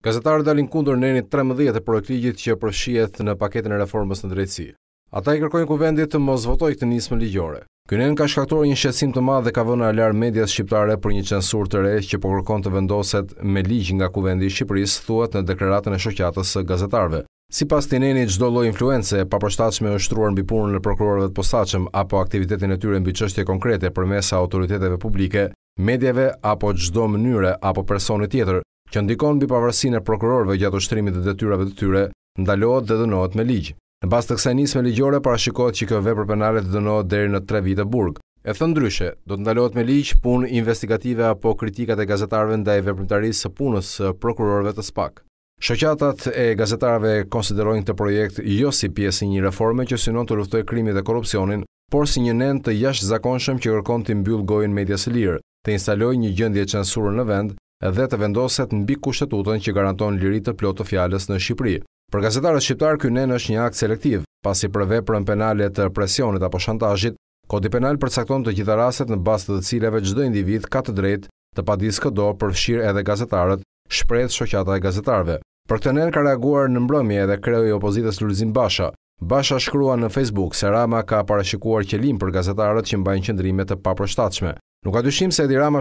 Gazetarët dalin kundër nenit 13 të projektit që përshihet në paketin e reformës në drejtësi. Ata i kërkojnë kuvendit të mos votoj këtë nismë ligjore. Ky nen ka shkaktuar një shqetësim të madh dhe ka vënë alarm medias shqiptare për një censurë të re që po kërkon të vendoset me ligj nga kuvendi i Shqipërisë, thuhet në deklaratën e shoqatës së gazetarëve. Sipas Tineni, çdo lloj influence e papërshtatshme është shtruar mbi punën e prokurorëve të posaçëm apo aktivitetin e tyre mbi çështje konkrete përmes autoriteteve publike, medieve apo çdo mënyre apo personi tjetër, që ndikon mbi pavarësinë e prokurorëve gjatë ushtrimit të detyrave të tyre, ndalohet dhe dënohet me ligj. Në bazë të kësaj nisme ligjore parashikohet që kjo vepër penale të dënohet deri në 3 vite burg. E thënë ndryshe, do të ndalohet me ligj punë investigative apo kritikat e gazetarëve ndaj veprimtarisë së punës së prokurorëve të SPK. Shoqatat e gazetarëve konsiderojnë këtë projekt jo si pjesë e një reforme që synon të luftojë krimin dhe korrupsionin, por si një nen të jashtëzakonshëm që kërkon të mbyllë gojën medias lirë, të instalojë një gjendje censure në vend dhe të vendoset mbi kushtetutën që garanton lirit të plotë të fjales në Shqipëri. Për gazetarët shqiptarë, ky nen është një akt selektiv, pasi për veprën penale të presionit apo shantazhit, kodi penal përcakton të gjitha rastet në bazë të të cileve çdo individ ka të drejtë të padiskëdo për fshir edhe gazetarët, shpreh shoqata e gazetarëve. Për këtë nen ka reaguar në mbrëmje edhe kreu i opozitës Lulzim Basha. Basha shkrua në Facebook se Rama ka parashikuar qelim për gazetarët që mbajnë qëndrime të papërshtatshme. Nuk ka dyshim se Edi Rama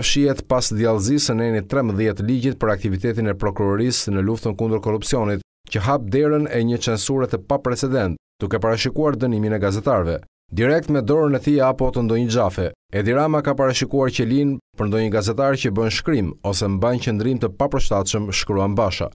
pas djallëzisë në nenin 13 ligjit për aktivitetin e prokurorisë në luftën kundër korrupsionit, që hap derën e një censure të pa precedent, duke parashikuar dënimin e gazetarëve. Direkt me dorën e thia apo të ndonjë gjafe, Edi Rama ka parashikuar që linë për ndonjë gazetarë që bën shkrim ose mbajnë qëndrim të paprështatëshëm shkruan basha.